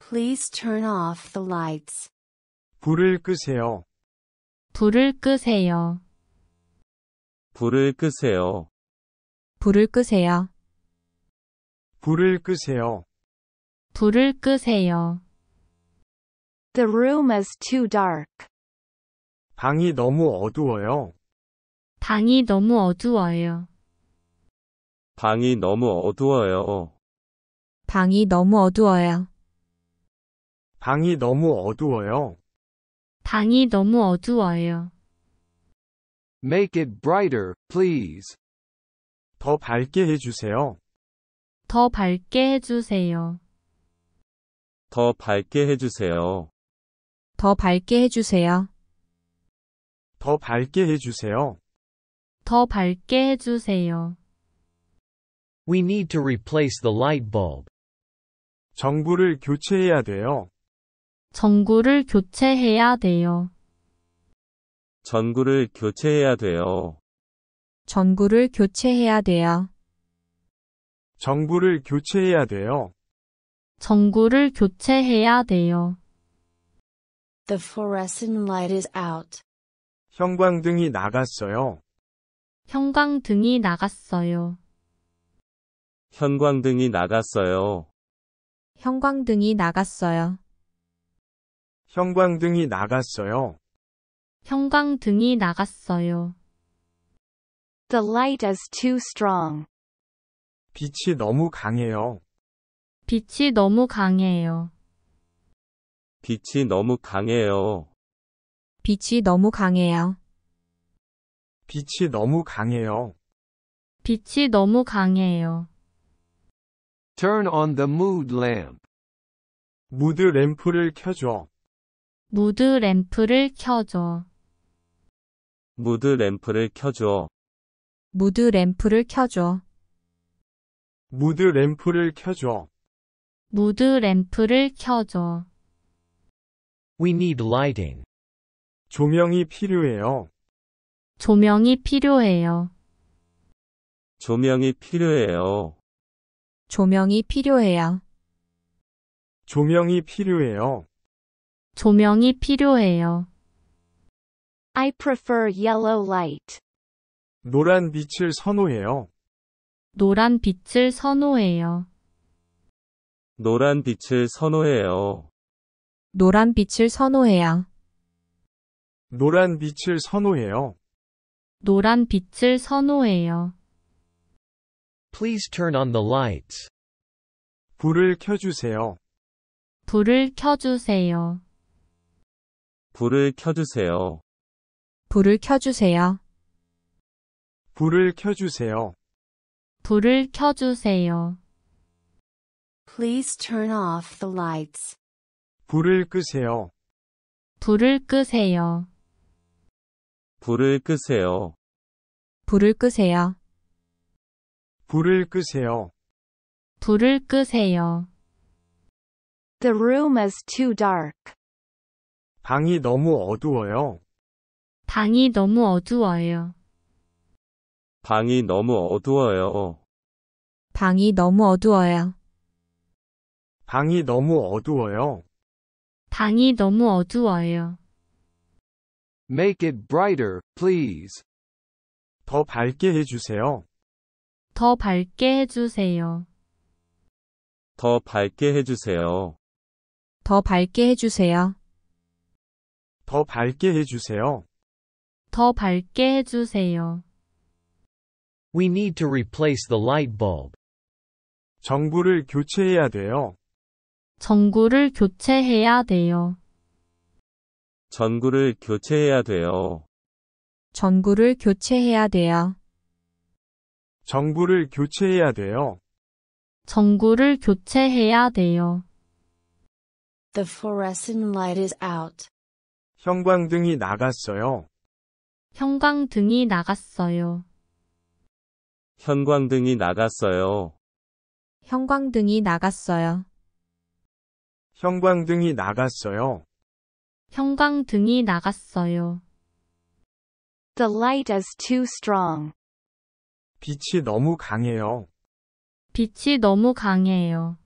Please turn off the lights. 불을 끄세요. 불을 끄세요. 불을 끄세요. 불을 끄세요. 불을 끄세요. 불을 끄세요. The room is too dark. 방이 너무 어두워요. 방이 너무 어두워요. 방이 너무 어두워요. 방이 너무 어두워요. 방이 너무 어두워요. 방이 너무 어두워요. Make it brighter, please. 더 밝게 해주세요. 더 밝게 해주세요. 더 밝게 해주세요. 더 밝게 해주세요. 더 밝게 해주세요. 더 밝게 해주세요. We need to replace the light bulb. 전구를 교체해야 돼요. 전구를 교체해야 돼요. 전구를 교체해야 돼요. 전구를 교체해야 돼요. 정부를 교체해야 돼요. 정구를 교체해야 돼요. The fluorescent light is out. 형광등이 나갔어요. 형광등이 나갔어요. 현광등이 나갔어요. 형광등이 나갔어요. 형광등이 나갔어요. 형광등이 나갔어요. The light is too strong. 빛이 너무 강해요. 빛이 너무 강해요. 빛이 너무 강해요. 빛이 너무 강해요. 빛이 너무 강해요. 빛이 너무 강해요. Turn on the mood lamp. 무드 램프를 켜줘. 무드 램프를 켜줘. 무드 램프를 켜줘. 무드 램프를 켜줘. 무드 램프를 켜줘. 무드 램프를 켜줘. We need lighting. 조명이 필요해요. 조명이 필요해요. 조명이 필요해요. 조명이 필요해요. 조명이 필요해요. 조명이 필요해요. I prefer yellow light. 노란 빛을 선호해요. 노란 빛을 선호해요. 노란 빛을 선호해요. 노란 빛을 선호해요. 노란 빛을 선호해요. 노란 빛을 선호해요. Please turn on the lights. 불을 켜주세요. 불을 켜주세요. 불을 켜주세요. 불을 켜주세요. 불을 켜주세요. 불을 켜주세요. Please turn off the lights. 불을 끄세요. 불을 끄세요. 불을 끄세요. 불을 끄세요. 불을 끄세요. 불을 끄세요. The room is too dark. 방이 너무 어두워요. 방이 너무 어두워요. 방이 너무 어두워요. 방이 너무 어두워요. 방이 너무 어두워요. 방이 너무 어두워요. Make it brighter, please. 더 밝게 해주세요. 더 밝게 해주세요. 더 밝게 해주세요. 더 밝게 해주세요. 더 밝게 해주세요. 더 밝게 해주세요. We need to replace the light bulb. 전구를 교체해야 돼요. 전구를 교체해야 돼요. 전구를 교체해야 돼요. 전구를 교체해야 돼요. 전구를 교체해야 돼요. 전구를 교체해야 돼요. The fluorescent light is out. 형광등이 나갔어요. 형광등이 나갔어요. 형광등이 나갔어요. 형광등이 나갔어요. 형광등이 나갔어요. 형광등이 나갔어요. The light is too strong. 빛이 너무 강해요. 빛이 너무 강해요.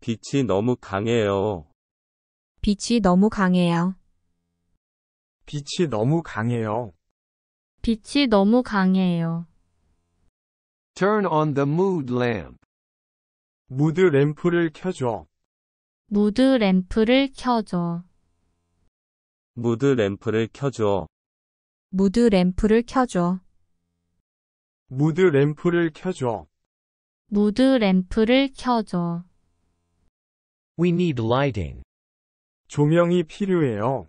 빛이 너무 강해요. 빛이 너무 강해요. 빛이 너무 강해요. 빛이 너무 강해요. Turn on the mood lamp. 무드 램프를 켜줘. 무드 램프를 켜줘. 무드 램프를 켜줘. 무드 램프를 켜줘. 무드 램프를 켜줘. 무드 램프를 켜줘. We need lighting. 조명이 필요해요.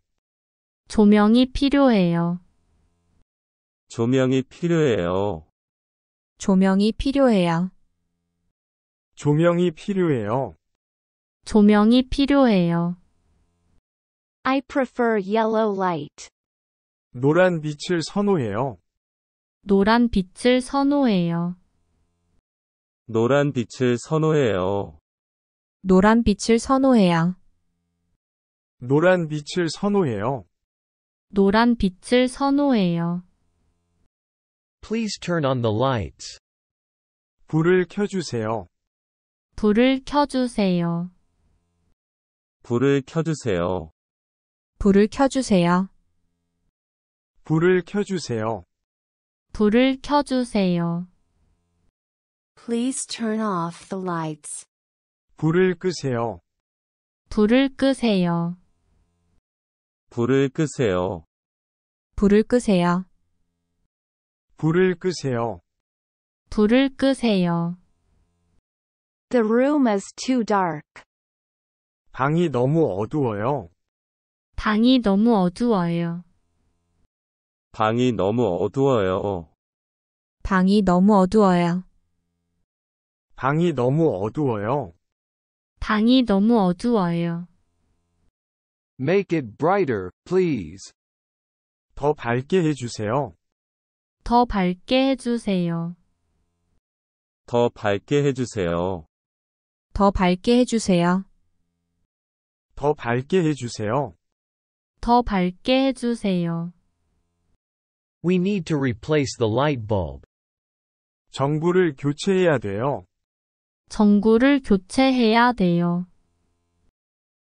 조명이 필요해요. 조명이 필요해요. 조명이 필요해요. 조명이 필요해요. 조명이 필요해요. I prefer yellow light. 노란 빛을 선호해요. 노란 빛을 선호해요. 노란 빛을 선호해요. 노란 빛을 선호해요. 노란 빛을 선호해요. 노란 빛을 선호해요. Please turn on the lights. 불을 켜주세요. 불을 켜주세요. 불을 켜주세요. 불을 켜주세요. 불을 켜주세요. 불을 켜주세요. Please turn off the lights. 불을 끄세요. 불을 끄세요. 불을 끄세요. 불을 끄세요. 불을 끄세요. 불을 끄세요. The room is too dark. 방이 너무 어두워요. 방이 너무 어두워요. 방이 너무 어두워요. 방이 너무 어두워요. 방이 너무 어두워요. 방이 너무 어두워요. Make it brighter, please. 더 밝게 해주세요. 더 밝게 해주세요. 더 밝게 해주세요. 더 밝게 해주세요. 더 밝게 해주세요. 더 밝게 해주세요. We need to replace the light bulb. 전구를 교체해야 돼요. 전구를 교체해야 돼요.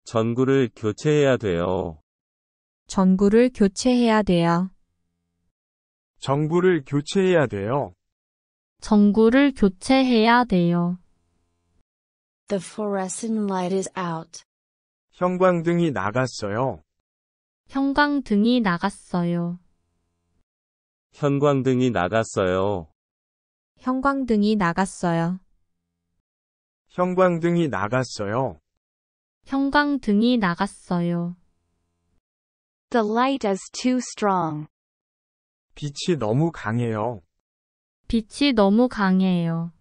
전구를 교체해야 돼요. 전구를 교체해야 돼요. 정부를 교체해야 돼요. 정구를 교체해야 돼요. The fluorescent light is out. 형광등이 나갔어요. 형광등이 나갔어요. 현광등이 나갔어요. 형광등이 나갔어요. 형광등이 나갔어요. 형광등이 나갔어요. The light is too strong. 빛이 너무 강해요. 빛이 너무 강해요.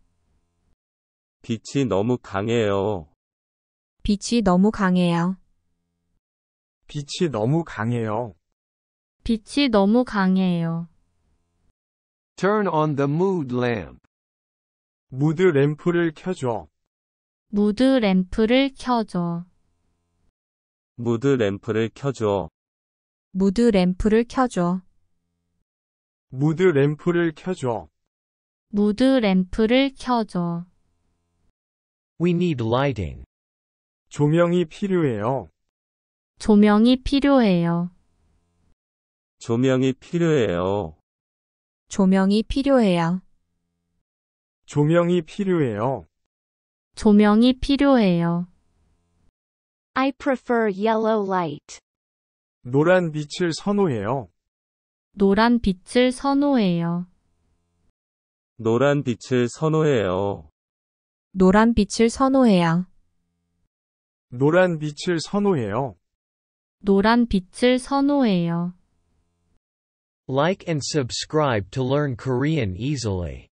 빛이 너무 강해요. 빛이 너무 강해요. 빛이 너무 강해요. 빛이 너무 강해요. Turn on the mood lamp. 무드 램프를 켜줘. 무드 램프를 켜줘. 무드 램프를 켜줘. 무드 램프를 켜줘. 무드 램프를 켜줘. 무드 램프를 켜줘. We need lighting. 조명이 필요해요. 조명이 필요해요. 조명이 필요해요. 조명이 필요해요. 조명이 필요해요. 조명이 필요해요. I prefer yellow light. 노란 빛을 선호해요. 노란 빛을 선호해요. 노란 빛을 선호해요. 노란 빛을 선호해요. 노란 빛을 선호해요. 노란 빛을 선호해요. Like and subscribe to learn Korean easily.